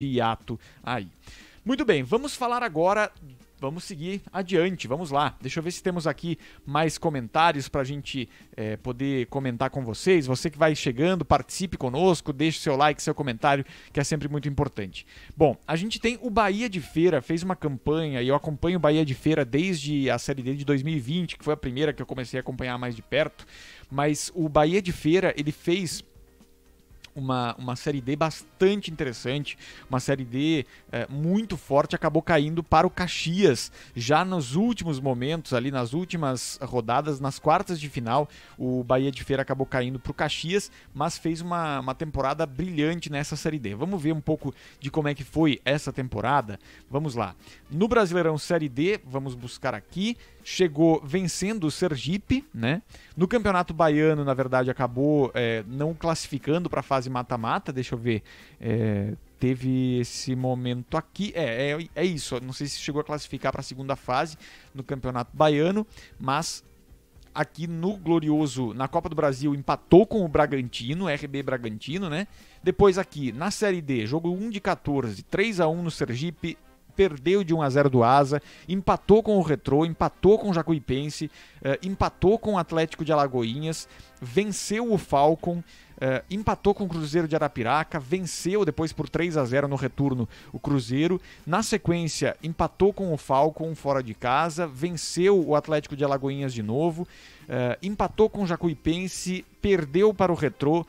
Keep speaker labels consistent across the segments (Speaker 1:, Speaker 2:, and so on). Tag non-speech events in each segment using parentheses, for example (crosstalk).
Speaker 1: hiato aí. Muito bem, vamos falar agora. Vamos seguir adiante, vamos lá. Deixa eu ver se temos aqui mais comentários para a gente é, poder comentar com vocês. Você que vai chegando, participe conosco, deixe seu like, seu comentário, que é sempre muito importante. Bom, a gente tem o Bahia de Feira, fez uma campanha e eu acompanho o Bahia de Feira desde a Série D de 2020, que foi a primeira que eu comecei a acompanhar mais de perto. Mas o Bahia de Feira, ele fez uma, uma série D bastante interessante, uma série D é, muito forte, acabou caindo para o Caxias já nos últimos momentos, ali nas últimas rodadas, nas quartas de final. O Bahia de Feira acabou caindo para o Caxias, mas fez uma, uma temporada brilhante nessa série D. Vamos ver um pouco de como é que foi essa temporada? Vamos lá. No Brasileirão Série D, vamos buscar aqui chegou vencendo o Sergipe, né? No Campeonato Baiano, na verdade, acabou é, não classificando para a fase mata-mata. Deixa eu ver. É, teve esse momento aqui. É, é, é, isso. Não sei se chegou a classificar para a segunda fase no Campeonato Baiano, mas aqui no Glorioso, na Copa do Brasil, empatou com o Bragantino, RB Bragantino, né? Depois aqui, na Série D, jogo 1 de 14, 3 a 1 no Sergipe, perdeu de 1 a 0 do Asa, empatou com o Retrô, empatou com o Jacuipense, uh, empatou com o Atlético de Alagoinhas, venceu o Falcon, uh, empatou com o Cruzeiro de Arapiraca, venceu depois por 3 a 0 no retorno o Cruzeiro. Na sequência, empatou com o Falcon fora de casa, venceu o Atlético de Alagoinhas de novo, uh, empatou com o Jacuipense, perdeu para o Retrô,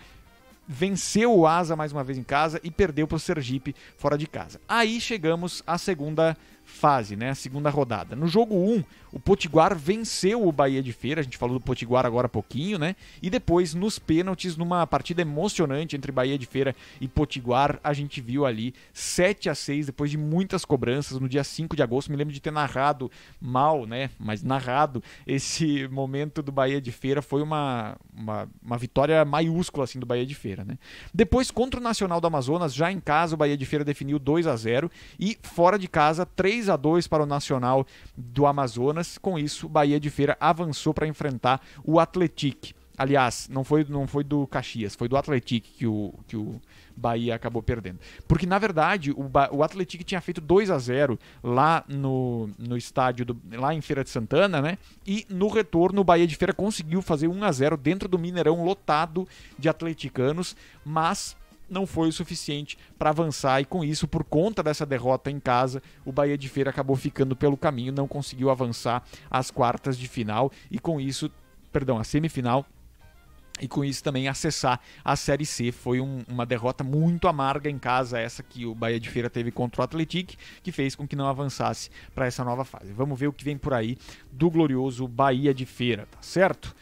Speaker 1: venceu o Asa mais uma vez em casa e perdeu para o Sergipe fora de casa. Aí chegamos à segunda fase, né? A segunda rodada. No jogo 1, o Potiguar venceu o Bahia de Feira, a gente falou do Potiguar agora há pouquinho, né? E depois, nos pênaltis, numa partida emocionante entre Bahia de Feira e Potiguar, a gente viu ali 7 a 6 depois de muitas cobranças, no dia 5 de agosto. Me lembro de ter narrado mal, né? Mas narrado esse (laughs) momento do Bahia de Feira. Foi uma, uma, uma vitória maiúscula, assim, do Bahia de Feira, né? Depois, contra o Nacional do Amazonas, já em casa, o Bahia de Feira definiu 2 a 0 e fora de casa, 3 3 a 2 para o Nacional do Amazonas. Com isso, Bahia de Feira avançou para enfrentar o Atletique. Aliás, não foi, não foi do Caxias, foi do Atlético que o, que o Bahia acabou perdendo. Porque, na verdade, o, o Atlético tinha feito 2 a 0 lá no, no estádio, do, lá em Feira de Santana, né? E no retorno, o Bahia de Feira conseguiu fazer 1 a 0 dentro do Mineirão lotado de atleticanos, mas não foi o suficiente para avançar e com isso, por conta dessa derrota em casa, o Bahia de Feira acabou ficando pelo caminho, não conseguiu avançar às quartas de final e com isso, perdão, a semifinal e com isso também acessar a Série C. Foi um, uma derrota muito amarga em casa, essa que o Bahia de Feira teve contra o Atlético, que fez com que não avançasse para essa nova fase. Vamos ver o que vem por aí do glorioso Bahia de Feira, tá certo?